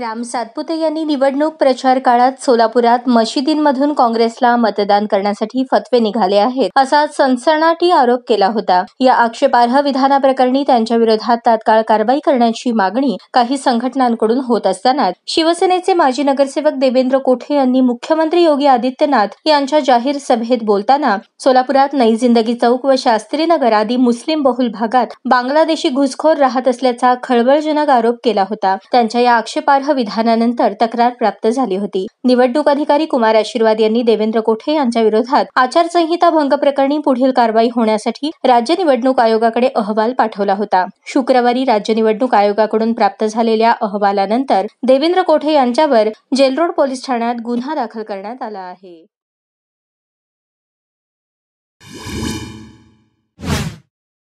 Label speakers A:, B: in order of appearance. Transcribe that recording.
A: राम सातपुते
B: यांनी निवडणूक प्रचार काळात सोलापुरात मशिदींमधून काँग्रेसला मतदान करण्यासाठी फतवे निघाले आहेत असा सनसनाटी आरोप केला होता या आक्षेपार्ह विधानाप्रकरणी त्यांच्या विरोधात तात्काळ कारवाई करण्याची मागणी काही संघटनांकडून होत असताना शिवसेनेचे माजी नगरसेवक देवेंद्र कोठे यांनी मुख्यमंत्री योगी आदित्यनाथ यांच्या जाहीर सभेत बोलताना सोलापुरात नई जिंदगी चौक व शास्त्री नगर आदी मुस्लिम बहुल भागात बांगलादेशी घुसखोर राहत असल्याचा खळबळजनक आरोप केला होता त्यांच्या या आक्षेपार्ह विधानानंतर तक्रार प्राप्त झाली होती निवडणूक अधिकारी कुमार आशीर्वाद यांनी देवेंद्र कोठे यांच्या विरोधात आचारसंहिता भंग प्रकरणी पुढील कारवाई होण्यासाठी राज्य निवडणूक आयोगाकडे अहवाल पाठवला होता शुक्रवारी राज्य निवडणूक आयोगाकडून प्राप्त झालेल्या अहवालानंतर देवेंद्र कोठे यांच्यावर जेलरोड पोलीस ठाण्यात गुन्हा दाखल करण्यात आला आहे